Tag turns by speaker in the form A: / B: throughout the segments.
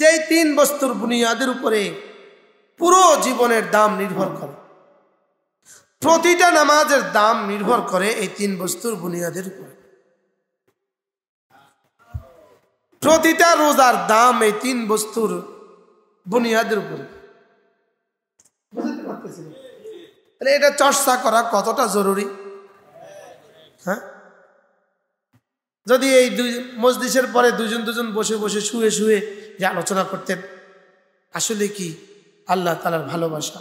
A: যেই তিন বস্তুর বুনিয়াদের উপরে পুরো জীবনের দাম নির্ভর করে প্রতিটা নামাজের দাম নির্ভর করে এই তিন বস্তুর বুনিয়াদের উপরে প্রতিটা রোজার দাম এই তিন বস্তুর বুনিয়াদের উপরে তাহলে এটা চর্চা করা কতটা জরুরি হ্যাঁ যদি এই দুই মসজিষের পরে দুজন দুজন বসে বসে শুয়ে শুয়ে যে আলোচনা করতেন আসলে কি আল্লাহ তালার ভালোবাসা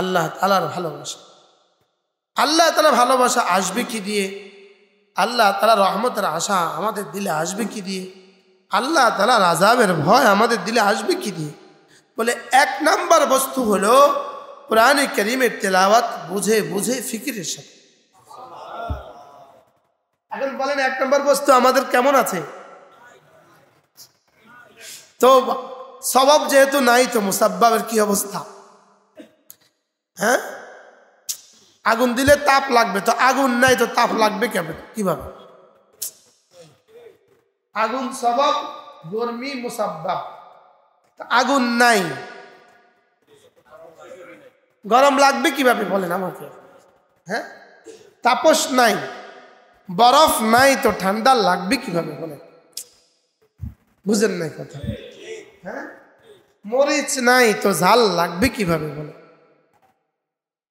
A: আল্লাহ তালার ভালোবাসা আল্লাহ তালা ভালোবাসা আসবে কি দিয়ে আল্লাহ তালা রহমতের আশা আমাদের দিলে আসবে কি দিয়ে আল্লাহ তালা রাজাবের ভয় আমাদের দিলে আসবে কি দিয়ে বলে এক নাম্বার বস্তু হলো কোরআন করিমের তেলাওয়াত বুঝে বুঝে ফিকিরের সাথে এখন বলেন এক নম্বর বস্তু আমাদের কেমন আছে তো স্বভাব যেহেতু নাই তো মুসাব্বাবের কি অবস্থা হ্যাঁ আগুন দিলে তাপ লাগবে তো আগুন নাই তো তাপ লাগবে কেমন কিভাবে আগুন স্বভাব গরমি মুসাব্বাব আগুন নাই গরম লাগবে কিভাবে বলেন আমাকে হ্যাঁ তাপস নাই বরফ নাই তো ঠান্ডা লাগবে কিভাবে বলেন বুঝেন নাই কথা হ্যাঁ মরিচ নাই তো ঝাল লাগবে কিভাবে বলে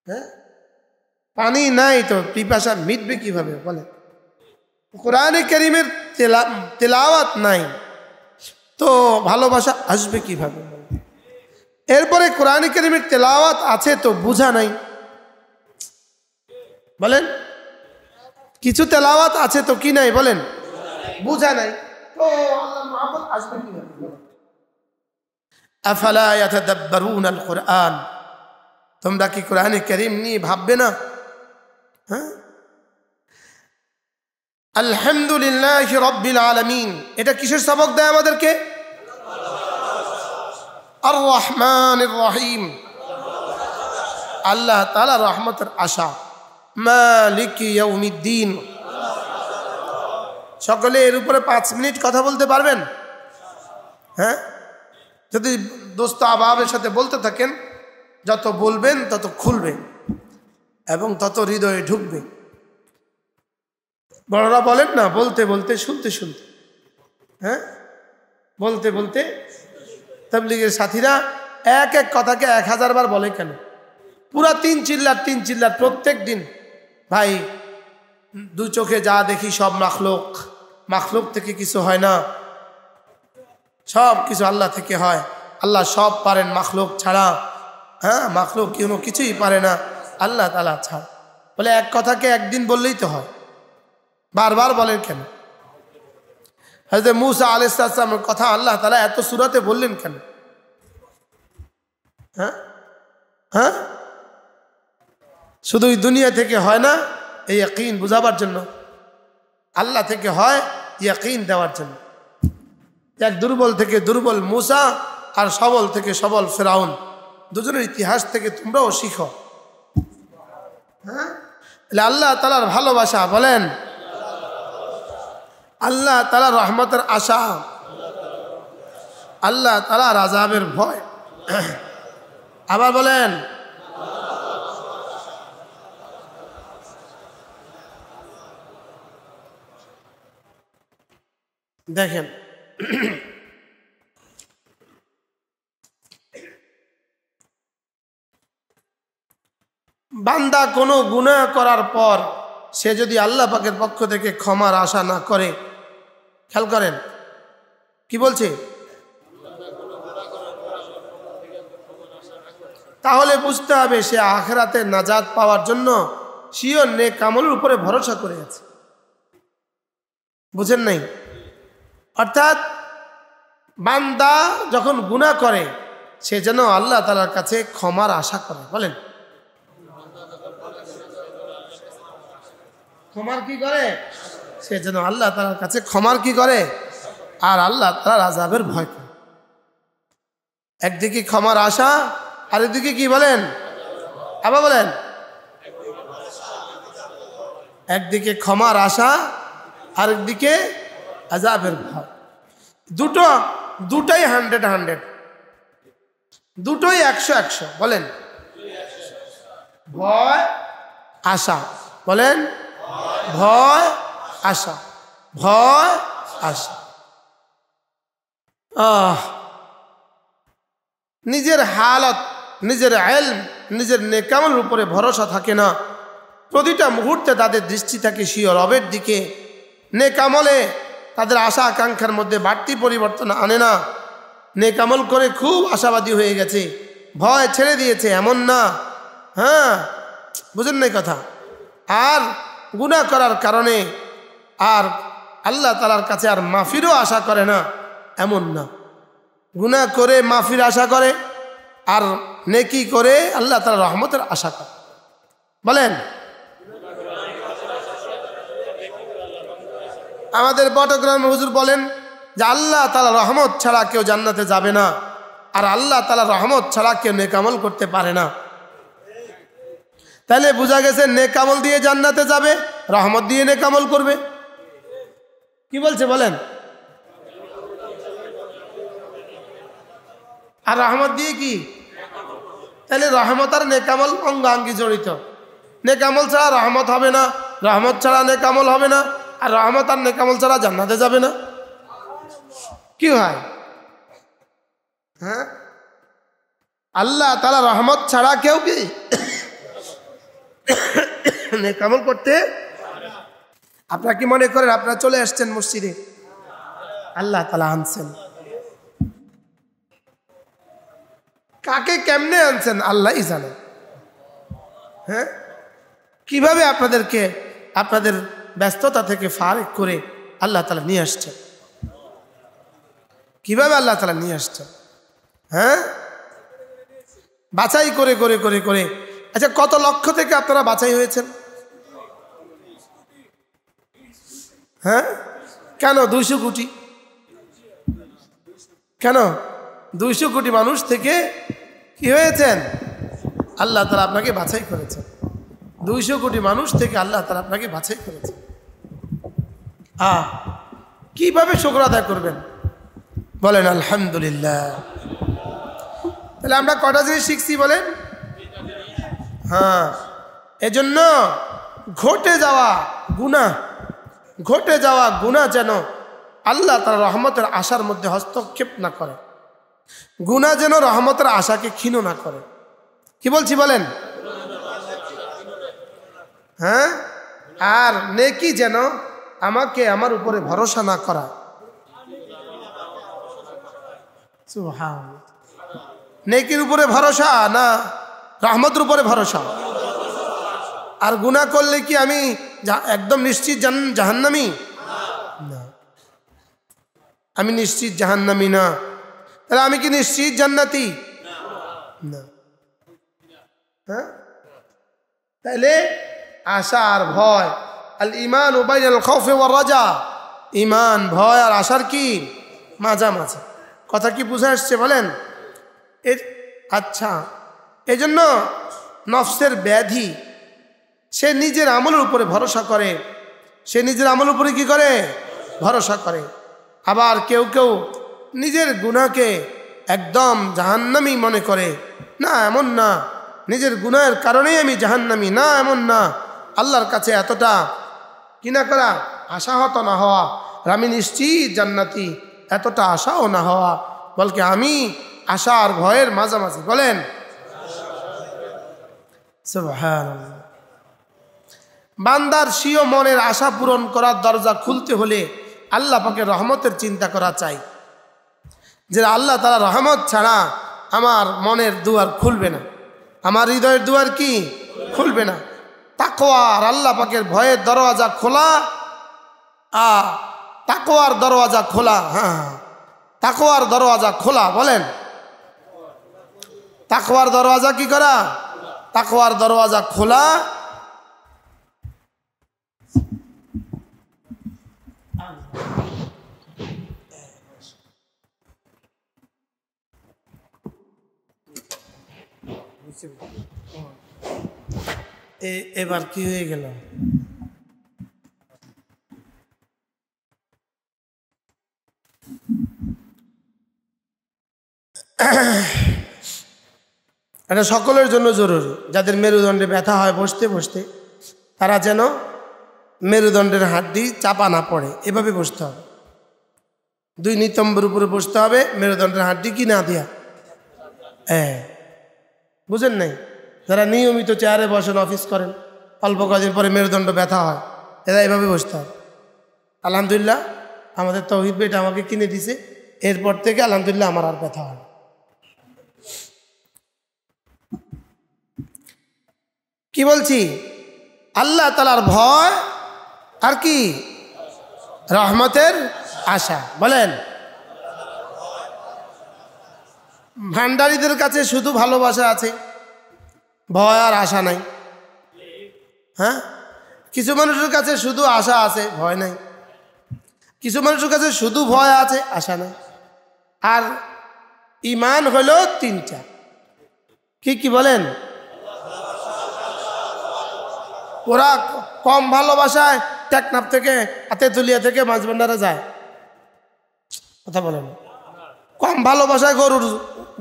A: হ্যাঁ পানি নাই তো পিপাসা মিটবে কিভাবে বলে কোরআনে করিমের তেলা তেলাওয়াত নাই তো ভালোবাসা আসবে কিভাবে এরপরে কোরআনে করিমের তেলাওয়াত আছে তো বোঝা নাই বলেন কিছু তেলাওয়াত আছে তো কি নাই বলেন বোঝা নাই তো আল্লাহ মাহবুদ আসবে কিভাবে আফালা ইয়াতাদাব্বারুন আল কোরআন তোমরা কি কোরআনে করিম নিয়ে ভাববে না হ্যাঁ আলহামদুলিল্লাহ রব্বিল আলমিন এটা কিসের সবক দেয় আমাদেরকে আর রহমান রহিম আল্লাহ তালা রহমতের আশা মালিক ইয়ৌমিদ্দিন সকলে এর উপরে পাঁচ মিনিট কথা বলতে পারবেন হ্যাঁ যদি দোস্ত আবাবের সাথে বলতে থাকেন যত বলবেন তত খুলবে এবং তত হৃদয়ে ঢুকবে বড়রা বলেন না বলতে বলতে শুনতে শুনতে হ্যাঁ বলতে বলতে তাবলিগের সাথীরা এক এক কথাকে এক হাজার বার বলে কেন পুরা তিন চিল্লার তিন চিল্লার প্রত্যেক দিন ভাই দু চোখে যা দেখি সব মাখলুক মাখলুক থেকে কিছু হয় না সব কিছু আল্লাহ থেকে হয় আল্লাহ সব পারেন মাখলুক ছাড়া হ্যাঁ মাখলুক কোনো কিছুই পারে না আল্লাহ তালা ছাড়া বলে এক কথাকে একদিন বললেই তো হয় বারবার বলেন কেন হয়তো মুসা আলাইসালামের কথা আল্লাহ তালা এত সুরাতে বললেন কেন হ্যাঁ হ্যাঁ শুধু দুনিয়া থেকে হয় না এই ইয়াকিন বুঝাবার জন্য আল্লাহ থেকে হয় ইয়াকিন দেওয়ার জন্য এক দুর্বল থেকে দুর্বল মুসা আর সবল থেকে সবল ফেরাউন দুজনের ইতিহাস থেকে তোমরাও শিখো হ্যাঁ আল্লাহ তালার ভালোবাসা বলেন আল্লাহ তালা রহমতের আশা আল্লাহ তালা রাজাবের ভয় আবার বলেন দেখেন বান্দা কোনো গুণা করার পর সে যদি আল্লাহ পাকের পক্ষ থেকে ক্ষমার আশা না করে খেয়াল করেন কি বলছে তাহলে বুঝতে হবে সে আখেরাতে নাজাদ পাওয়ার জন্য সিও নে কামলের উপরে ভরসা করে আছে বুঝেন নাই অর্থাৎ বান্দা যখন গুণা করে সে যেন আল্লাহ তালার কাছে ক্ষমার আশা করে বলেন ক্ষমার কি করে সে যেন আল্লাহ তালার কাছে ক্ষমার কি করে আর আল্লাহ তালার আজাবের ভয় করে একদিকে ক্ষমার আশা আর একদিকে কি বলেন আবার বলেন একদিকে ক্ষমার আশা আরেকদিকে আজাবের ভয় দুটো দুটাই হান্ড্রেড হান্ড্রেড দুটোই একশো একশো বলেন ভয় আশা বলেন ভয় আশা ভয় আশা আহ নিজের হালত নিজের আইল নিজের নেকামল উপরে ভরসা থাকে না প্রতিটা মুহূর্তে তাদের দৃষ্টি থাকে সিও রবের দিকে নেকামলে তাদের আশা আকাঙ্ক্ষার মধ্যে বাড়তি পরিবর্তন আনে না নেকামল করে খুব আশাবাদী হয়ে গেছে ভয় ছেড়ে দিয়েছে এমন না হ্যাঁ বুঝেন না কথা আর গুণা করার কারণে আর আল্লাহ তালার কাছে আর মাফিরও আশা করে না এমন না গুণা করে মাফির আশা করে আর নেকি করে আল্লাহ তালা রহমতের আশা করে বলেন আমাদের বটগ্রাম হুজুর বলেন যে আল্লাহ তালা রহমত ছাড়া কেউ জান্নাতে যাবে না আর আল্লাহ তালা রহমত ছাড়া কেউ নেকামল করতে পারে না তাহলে বোঝা গেছে নেকামল দিয়ে জান্নাতে যাবে রহমত দিয়ে নেকামল করবে কি বলছে বলেন আর রহমত দিয়ে কি তাহলে রহমত আর নেকামল অঙ্গাঙ্গি জড়িত নেকামল ছাড়া রহমত হবে না রহমত ছাড়া নেকামল হবে না আর রহমত আর নেকামল ছাড়া জান্নাতে যাবে না কি হয় হ্যাঁ আল্লাহ তালা রহমত ছাড়া কেউ কি নেকামল করতে আপনারা কি মনে করেন আপনারা চলে আসছেন মসজিদে আল্লাহ তালা আনছেন কাকে কেমনে আনছেন আল্লাহ জানেন হ্যাঁ কিভাবে আপনাদেরকে আপনাদের ব্যস্ততা থেকে ফারেক করে আল্লাহ তালা নিয়ে আসছে কিভাবে আল্লাহ তালা নিয়ে আসছে হ্যাঁ বাছাই করে করে করে করে আচ্ছা কত লক্ষ থেকে আপনারা বাছাই হয়েছেন হ্যাঁ কেন দুইশো কোটি কেন দুইশো কোটি মানুষ থেকে কি হয়েছেন আল্লাহ তারা আপনাকে বাছাই করেছেন দুইশো কোটি মানুষ থেকে আল্লাহ তারা আপনাকে বাছাই করেছেন আ কিভাবে শুক্র আদায় করবেন বলেন আলহামদুলিল্লাহ তাহলে আমরা কটা জিনিস শিখছি বলেন হ্যাঁ এজন্য ঘটে যাওয়া গুণা ঘটে যাওয়া গুণা যেন আল্লাহ তার রহমতের আশার মধ্যে হস্তক্ষেপ না করে গুণা যেন রহমতের আশাকে ক্ষীণ না করে কি বলছি বলেন হ্যাঁ আর নেকি যেন আমাকে আমার উপরে ভরসা না করা নেকির উপরে ভরসা না রহমতের উপরে ভরসা আর গুণা করলে কি আমি একদম নিশ্চিত জাহান্নামি না আমি নিশ্চিত জাহান্নামি না তাহলে আমি কি নিশ্চিত জান্নাতি না হ্যাঁ তাহলে আশা আর ভয় আল ইমান উবাই আল খৌফে ওয়ার রাজা ইমান ভয় আর আশার কি মাঝামাঝি কথা কি বুঝে আসছে বলেন এ আচ্ছা এজন্য নফসের ব্যাধি সে নিজের আমলের উপরে ভরসা করে সে নিজের আমলের উপরে কি করে ভরসা করে আবার কেউ কেউ নিজের গুণাকে একদম জাহান্নামি মনে করে না এমন না নিজের গুণায়ের কারণেই আমি জাহান্নামি না এমন না আল্লাহর কাছে এতটা কি না করা আশাহত না হওয়া আমি নিশ্চিত জান্নাতি এতটা আশাও না হওয়া বলকে আমি আশা আর ভয়ের মাঝামাঝি বলেন বান্দার সিও মনের আশা পূরণ করার দরজা খুলতে হলে আল্লাহ পাকে রহমতের চিন্তা করা চাই যে আল্লাহ তারা রহমত ছাড়া আমার মনের দুয়ার খুলবে না আমার হৃদয়ের দুয়ার কি খুলবে না তাকোয়ার আল্লাহ পাকের ভয়ের দরওয়াজা খোলা আ তাকোয়ার দরওয়াজা খোলা হ্যাঁ তাকোয়ার দরওয়াজা খোলা বলেন তাকোয়ার দরওয়াজা কি করা তাকোয়ার দরওয়াজা খোলা you. এবার কি হয়ে গেল এটা সকলের জন্য জরুরি যাদের মেরুদণ্ডে ব্যথা হয় বসতে বসতে তারা যেন মেরুদণ্ডের হাড্ডি চাপা না পড়ে এভাবে বসতে হবে দুই নিতম্বর উপরে বসতে হবে মেরুদণ্ডের হাড্ডি কি না দেয়া হ্যাঁ বুঝেন নাই যারা নিয়মিত চেয়ারে বসেন অফিস করেন অল্প কাজের পরে মেরুদণ্ড ব্যথা হয় এরা এভাবে বসতে হবে আলহামদুলিল্লাহ আমাদের তৌহিদ বেটা আমাকে কিনে দিছে এরপর থেকে আলহামদুলিল্লাহ আমার আর ব্যথা হয় কি বলছি আল্লাহ তালার ভয় আর কি রহমতের আশা বলেন ভান্ডারীদের কাছে শুধু ভালোবাসা আছে ভয় আর আশা নাই হ্যাঁ কিছু মানুষের কাছে শুধু আশা আছে ভয় নাই কিছু মানুষের কাছে শুধু ভয় আছে আশা নাই আর ইমান হলো তিনটা কি কি বলেন ওরা কম ভালোবাসায় টেকনাপ থেকে তুলিয়া থেকে মাঝভান্ডারা যায় কথা বলেন কম ভালোবাসায় গরুর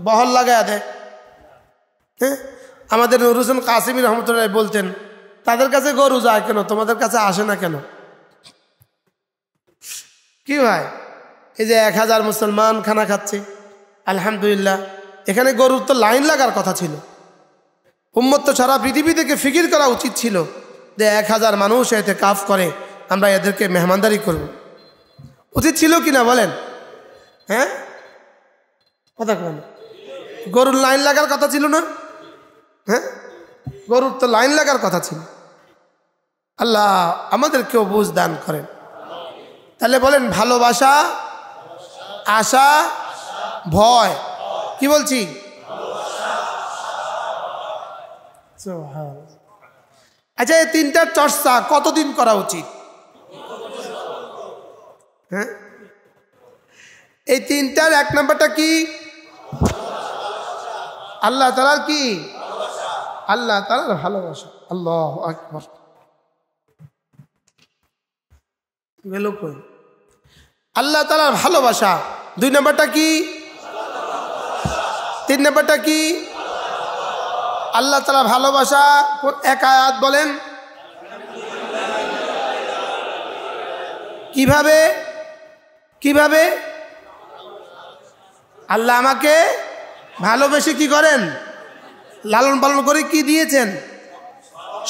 A: বহল লাগায় দেয় হ্যাঁ আমাদের নুর হোসেন কাসিম রহমতুল্লাহ বলতেন তাদের কাছে গরু যায় কেন তোমাদের কাছে আসে না কেন কি ভাই এই যে এক হাজার মুসলমান খানা খাচ্ছে আলহামদুলিল্লাহ এখানে গরুর তো লাইন লাগার কথা ছিল উম্মত তো সারা পৃথিবী থেকে ফিকির করা উচিত ছিল যে এক হাজার মানুষ এতে কাফ করে আমরা এদেরকে মেহমানদারি করব উচিত ছিল কি না বলেন হ্যাঁ কথা কেন গরুর লাইন লাগার কথা ছিল না হ্যাঁ গরুর তো লাইন লাগার কথা ছিল আল্লাহ আমাদেরকেও বুঝ দান করেন তাহলে বলেন ভালোবাসা আশা ভয় কি বলছি আচ্ছা এই তিনটার চর্চা কতদিন করা উচিত হ্যাঁ এই তিনটার এক নম্বরটা কি আল্লাহ তালার কি আল্লাহ তালার ভালোবাসা আল্লাহ আকবর গেল কই আল্লাহ তালার ভালোবাসা দুই নম্বরটা কি তিন নম্বরটা কি আল্লাহ তালা ভালোবাসা এক আয়াত বলেন কিভাবে কিভাবে আল্লাহ আমাকে ভালোবেসে কি করেন লালন পালন করে কি দিয়েছেন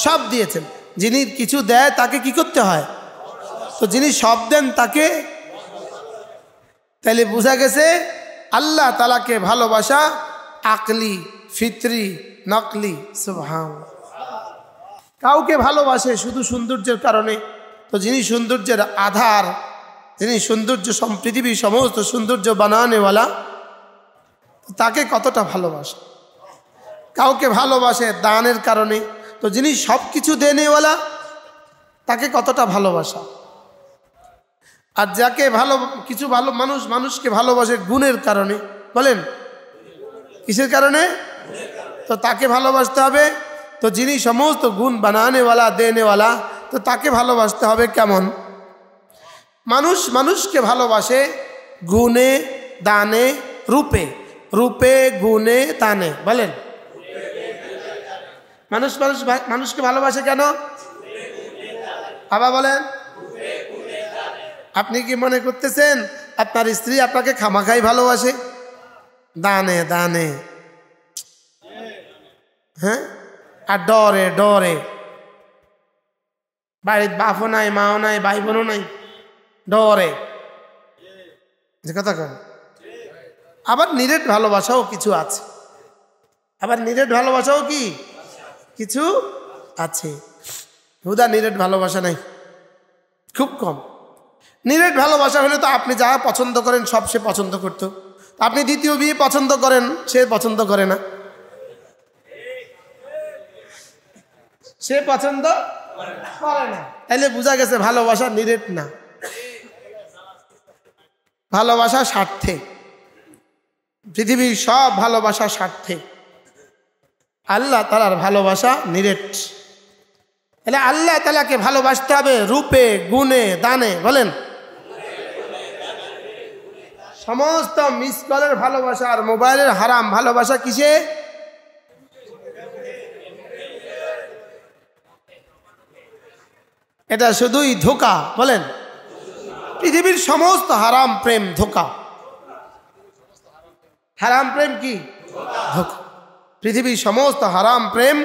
A: সব দিয়েছেন যিনি কিছু দেয় তাকে কি করতে হয় তো যিনি সব দেন তাকে তাহলে বোঝা গেছে আল্লাহ তালাকে ভালোবাসা আকলি ফিতরি নকলি সুভাম কাউকে ভালোবাসে শুধু সৌন্দর্যের কারণে তো যিনি সৌন্দর্যের আধার যিনি সৌন্দর্য পৃথিবীর সমস্ত সৌন্দর্য বানানেওয়ালা তাকে কতটা ভালোবাসে কাউকে ভালোবাসে দানের কারণে তো যিনি সব কিছু দেনেওয়ালা তাকে কতটা ভালোবাসা আর যাকে ভালো কিছু ভালো মানুষ মানুষকে ভালোবাসে গুণের কারণে বলেন কিসের কারণে তো তাকে ভালোবাসতে হবে তো যিনি সমস্ত গুণ বানানেওয়ালা দেনেওয়ালা তো তাকে ভালোবাসতে হবে কেমন মানুষ মানুষকে ভালোবাসে গুণে দানে রূপে রূপে গুণে দানে বলেন মানুষ মানুষ মানুষকে ভালোবাসে কেন বাবা বলেন আপনি কি মনে করতেছেন আপনার স্ত্রী আপনাকে খামাখাই ভালোবাসে দানে দানে হ্যাঁ আর ডরে ডরে বাড়ির বাপও নাই মাও নাই ভাই বোনও নাই ডরে যে কথা কন আবার নিরেট ভালোবাসাও কিছু আছে আবার নিরেট ভালোবাসাও কি কিছু আছে হুদা নিরেট ভালোবাসা নাই খুব কম নিরেট ভালোবাসা হলে তো আপনি যা পছন্দ করেন সব সে পছন্দ করত আপনি দ্বিতীয় বিয়ে পছন্দ করেন সে পছন্দ করে না সে পছন্দ করে না তাইলে বোঝা গেছে ভালোবাসা নিরেট না ভালোবাসা স্বার্থে পৃথিবীর সব ভালোবাসা স্বার্থে আল্লাহ তালার ভালোবাসা নিরেট তাহলে আল্লাহ তালাকে ভালোবাসতে হবে রূপে গুণে দানে বলেন সমস্ত মিস কলের ভালোবাসা আর মোবাইলের হারাম ভালোবাসা কিসে এটা শুধুই ধোকা বলেন পৃথিবীর সমস্ত হারাম প্রেম ধোকা হারাম প্রেম কি ধোকা পৃথিবীর সমস্ত হারাম প্রেম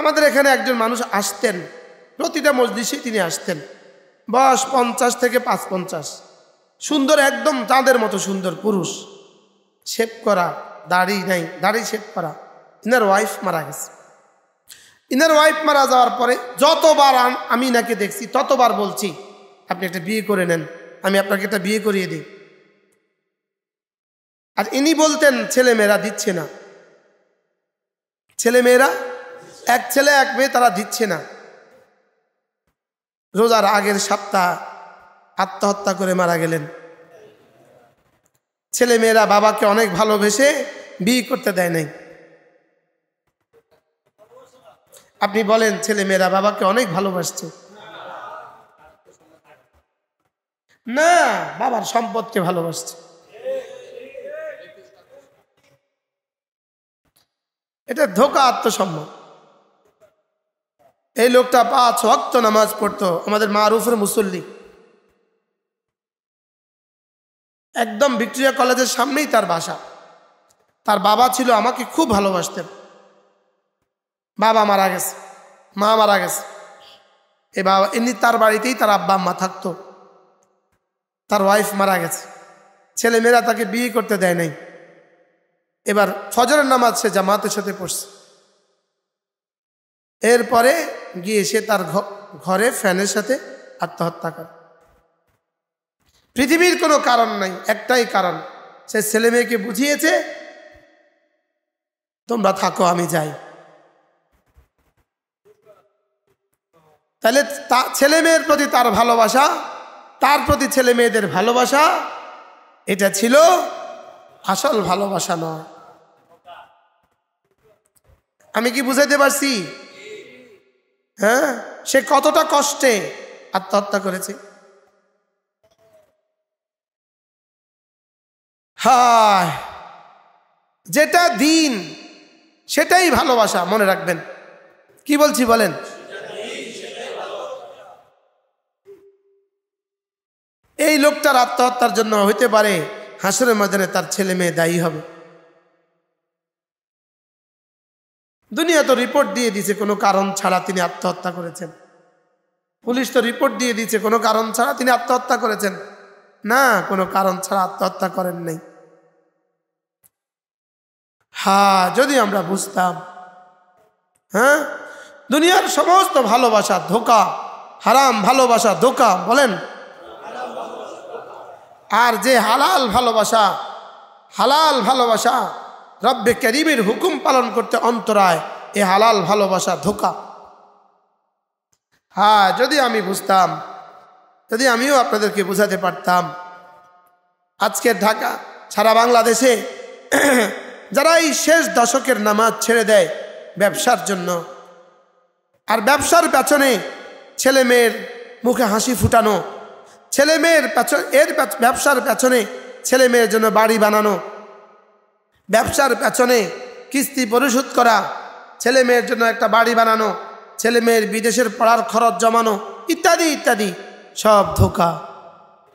A: আমাদের এখানে একজন মানুষ আসতেন প্রতিটা মসজিষে তিনি আসতেন বয়স পঞ্চাশ থেকে পাঁচ পঞ্চাশ সুন্দর একদম চাঁদের মতো সুন্দর পুরুষ শেভ করা দাড়ি নাই দাড়ি শেভ করা ইনার ওয়াইফ মারা গেছে ইনার ওয়াইফ মারা যাওয়ার পরে যতবার আমি নাকি দেখছি ততবার বলছি আপনি একটা বিয়ে করে নেন আমি আপনাকে একটা বিয়ে করিয়ে দিই আর ইনি বলতেন ছেলেমেয়েরা দিচ্ছে না ছেলেমেয়েরা এক ছেলে এক মেয়ে তারা দিচ্ছে না রোজার আগের সপ্তাহ আত্মহত্যা করে মারা গেলেন ছেলে মেয়েরা বাবাকে অনেক ভালোবেসে বিয়ে করতে দেয় নাই আপনি বলেন ছেলে মেয়েরা বাবাকে অনেক ভালোবাসছে না বাবার সম্পদকে ভালোবাসছে এটা ধোকা আত্মসম্মান এই লোকটা পাঁচ অক্ত নামাজ পড়তো আমাদের মারুফের মুসল্লি একদম ভিক্টোরিয়া কলেজের সামনেই তার বাসা তার বাবা ছিল আমাকে খুব ভালোবাসতেন বাবা মারা গেছে মা মারা গেছে এ বাবা এমনি তার বাড়িতেই তার আব্বা আম্মা থাকতো তার ওয়াইফ মারা গেছে ছেলেমেয়েরা তাকে বিয়ে করতে দেয় নাই এবার ফজরের নামাজ সে জামাতের সাথে পড়ছে এরপরে গিয়ে সে তার ঘরে ফ্যানের সাথে আত্মহত্যা করে পৃথিবীর কোনো কারণ নাই একটাই কারণ সে ছেলে মেয়েকে বুঝিয়েছে তোমরা থাকো আমি যাই তাহলে তা ছেলে মেয়ের প্রতি তার ভালোবাসা তার প্রতি ছেলে মেয়েদের ভালোবাসা এটা ছিল আসল ভালোবাসা নয় আমি কি বুঝাইতে পারছি হ্যাঁ সে কতটা কষ্টে আত্মহত্যা করেছে যেটা দিন সেটাই ভালোবাসা মনে রাখবেন কি বলছি বলেন এই লোকটার আত্মহত্যার জন্য হইতে পারে হাসনের মাঝে তার ছেলে মেয়ে দায়ী হবে দুনিয়া তো রিপোর্ট দিয়ে দিয়েছে কোনো কারণ ছাড়া তিনি আত্মহত্যা করেছেন পুলিশ তো রিপোর্ট দিয়ে দিয়েছে কোনো কারণ ছাড়া তিনি আত্মহত্যা করেছেন না কোনো কারণ ছাড়া আত্মহত্যা করেন নাই হা হ্যাঁ, যদি আমরা বুঝতাম হ্যাঁ দুনিয়ার সমস্ত ভালোবাসা ধোকা হারাম ভালোবাসা ধোকা বলেন আর যে হালাল ভালোবাসা হালাল ভালোবাসা রব্বে ক্যারিমের হুকুম পালন করতে অন্তরায় এ হালাল ভালোবাসা ধোকা হ্যাঁ যদি আমি বুঝতাম যদি আমিও আপনাদেরকে বোঝাতে পারতাম আজকে ঢাকা সারা বাংলাদেশে যারা এই শেষ দশকের নামাজ ছেড়ে দেয় ব্যবসার জন্য আর ব্যবসার পেছনে ছেলে মেয়ের মুখে হাসি ফুটানো ছেলে মেয়ের পেছনে এর ব্যবসার পেছনে ছেলে মেয়ের জন্য বাড়ি বানানো ব্যবসার পেছনে কিস্তি পরিশোধ করা ছেলে মেয়ের জন্য একটা বাড়ি বানানো ছেলে মেয়ের বিদেশের পড়ার খরচ জমানো ইত্যাদি ইত্যাদি সব ধোকা